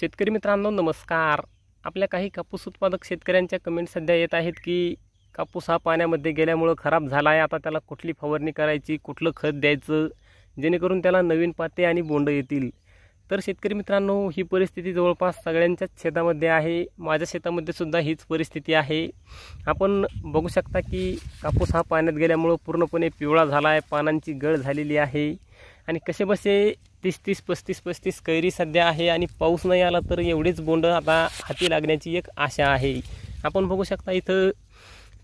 शेतकरी मित्रांनो नमस्कार आपल्या काही कापूस उत्पादक शेतकऱ्यांच्या कमेंट सध्या येत आहेत की कापूस हा पाण्यामध्ये गेल्यामुळं खराब झाला आहे आता त्याला कुठली फवारणी करायची कुठलं खत द्यायचं जेणेकरून त्याला नवीन पाते आणि बोंड येतील तर शेतकरी मित्रांनो ही परिस्थिती जवळपास सगळ्यांच्याच शेतामध्ये आहे माझ्या शेतामध्ये सुद्धा हीच परिस्थिती आहे आपण बघू शकता की कापूस हा पाण्यात गेल्यामुळं पूर्णपणे पिवळा झाला आहे पानांची गळ झालेली आहे आणि कसेबसे तीस तीस पस्तीस पस्तीस कैरी सध्या आहे आणि पाऊस नाही आला तर एवढेच बोंड आता हाती लागण्याची एक आशा आहे आपण बघू शकता इथं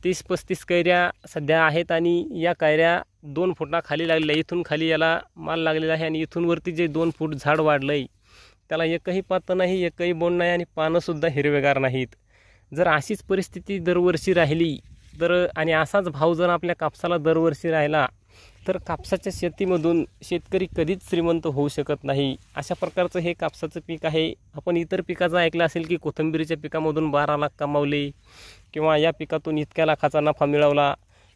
तीस पस्तीस कैऱ्या सध्या आहेत आणि या कैऱ्या दोन फुटा खाली लागलेल्या इथून खाली याला माल लागलेला आहे आणि इथून वरती जे दोन फूट झाड वाढलं आहे त्याला एकही पातं नाही एकही बोंड नाही आणि पानंसुद्धा हिरवेगार नाहीत जर अशीच परिस्थिती दरवर्षी राहिली तर आणि असाच भाव जर आपल्या कापसाला दरवर्षी राहिला तर कापसाच्या शेतीमधून शेतकरी कधीच श्रीमंत होऊ शकत नाही अशा प्रकारचं हे कापसाचं पीक आहे आपण इतर पिकाचं ऐकलं असेल की कोथंबिरीच्या पिकामधून बारा लाख कमावले किंवा या पिकातून इतक्या लाखाचा नफा मिळवला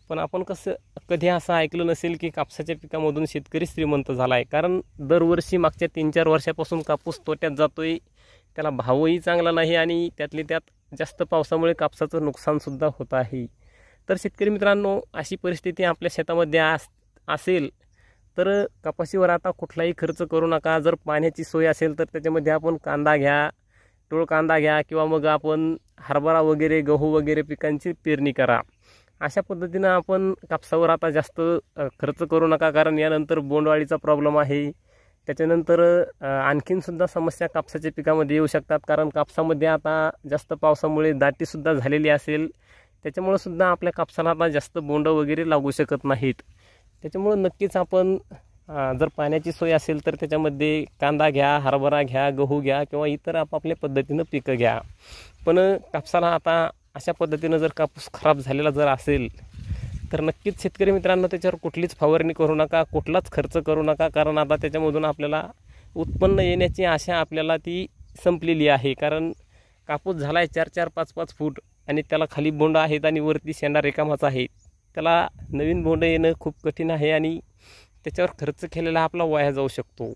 पण आपण कसं कधी असं ऐकलं नसेल की कापसाच्या पिकामधून शेतकरी श्रीमंत झाला आहे कारण दरवर्षी मागच्या तीन चार वर्षापासून कापूस तोट्यात जातो आहे त्याला भावही चांगला नाही आणि त्यातले त्यात जास्त पावसामुळे कापसाचं नुकसानसुद्धा होत आहे तर शेतकरी मित्रांनो अशी परिस्थिती आपल्या शेतामध्ये आस असेल तर कपाशीवर आता कुठलाही खर्च करू नका जर पाण्याची सोय असेल तर त्याच्यामध्ये आपण कांदा घ्या टोळ कांदा घ्या किंवा मग आपण हरभरा वगैरे गहू वगैरे पिकांची पेरणी करा अशा पद्धतीनं आपण कापसावर आता जास्त खर्च करू नका कारण यानंतर बोंडवाळीचा प्रॉब्लेम आहे त्याच्यानंतर आणखीनसुद्धा समस्या कापसाच्या पिकामध्ये येऊ शकतात कारण कापसामध्ये आता जास्त पावसामुळे दाटीसुद्धा झालेली असेल सुद्धा आपल्या कापसाला आता जास्त बोंड वगैरे लागू शकत नाहीत त्याच्यामुळं नक्कीच आपण जर पाण्याची सोय असेल तर त्याच्यामध्ये कांदा घ्या हरभरा घ्या गहू घ्या किंवा इतर आपापल्या पद्धतीनं पिकं घ्या पण कापसाला आता अशा पद्धतीनं जर कापूस खराब झालेला जर असेल तर नक्कीच शेतकरी मित्रांनो त्याच्यावर कुठलीच फवारणी करू नका कुठलाच खर्च करू नका कारण आता त्याच्यामधून आपल्याला उत्पन्न येण्याची आशा आपल्याला ती संपलेली आहे कारण कापूस झाला आहे चार चार पाच पाच फूट आणि त्याला खाली बोंड आहेत आणि वरती शेंडा रेकामाच आहेत त्याला नवीन बोंड येणं खूप कठीण आहे आणि त्याच्यावर खर्च केलेला आपला वाया जाऊ शकतो